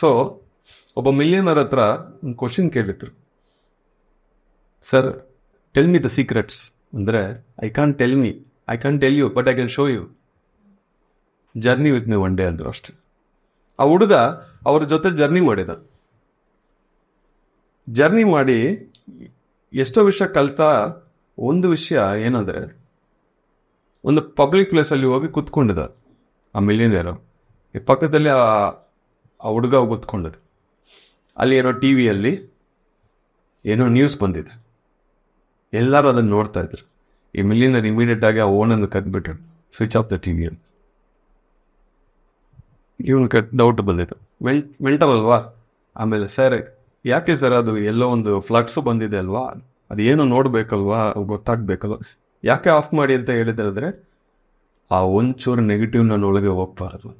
so ಒಬ್ಬ millionaire ಹತ್ರ ಒಂದು ಕ್ವಶನ್ ಕೇಳಿದ್ರು sir tell me the secrets ಅಂದರೆ I can tell me I can tell you but I can show you journey with me one day ಅಂದರು ಅಷ್ಟೇ ಆ ಹುಡುಗ ಅವ್ರ ಜೊತೆ ಜರ್ನಿ ಮಾಡಿದ ಜರ್ನಿ ಮಾಡಿ ಎಷ್ಟೋ ವಿಷಯ ಕಲ್ತಾ ಒಂದು ವಿಷಯ ಏನಂದರೆ ಒಂದು ಪಬ್ಲಿಕ್ ಪ್ಲೇಸಲ್ಲಿ ಹೋಗಿ ಕೂತ್ಕೊಂಡಿದ ಆ ಈ ಪಕ್ಕದಲ್ಲಿ ಆ ಆ ಹುಡುಗ ಗೊತ್ಕೊಂಡದ್ದು ಅಲ್ಲಿ ಏನೋ ಟಿ ವಿಯಲ್ಲಿ ಏನೋ ನ್ಯೂಸ್ ಬಂದಿದೆ ಎಲ್ಲರೂ ಅದನ್ನು ನೋಡ್ತಾ ಇದ್ರು ಈ ಮಿಲಿನರ್ ಇಮಿಡಿಯೇಟ್ ಆಗಿ ಆ ಓನನ್ನು ಕದ್ಬಿಟ್ಟು ಸ್ವಿಚ್ ಆಫ್ ದ ಟಿ ವಿಯಲ್ಲಿ ಇವನು ಕಟ್ ಡೌಟ್ ಬಂದಿತ್ತು ವೆಲ್ ವೆಲ್ಟರಲ್ವಾ ಆಮೇಲೆ ಸರ್ ಯಾಕೆ ಸರ್ ಅದು ಎಲ್ಲೋ ಒಂದು ಫ್ಲಡ್ಸ್ ಬಂದಿದೆ ಅಲ್ವಾ ಏನು ನೋಡಬೇಕಲ್ವಾ ಗೊತ್ತಾಗಬೇಕಲ್ವ ಯಾಕೆ ಆಫ್ ಮಾಡಿ ಅಂತ ಹೇಳಿದ್ರೆ ಆ ಒಂಚೂರು ನೆಗೆಟಿವ್ ನನ್ನ ಒಳಗೆ ಹೋಗ್ಬಾರ್ದು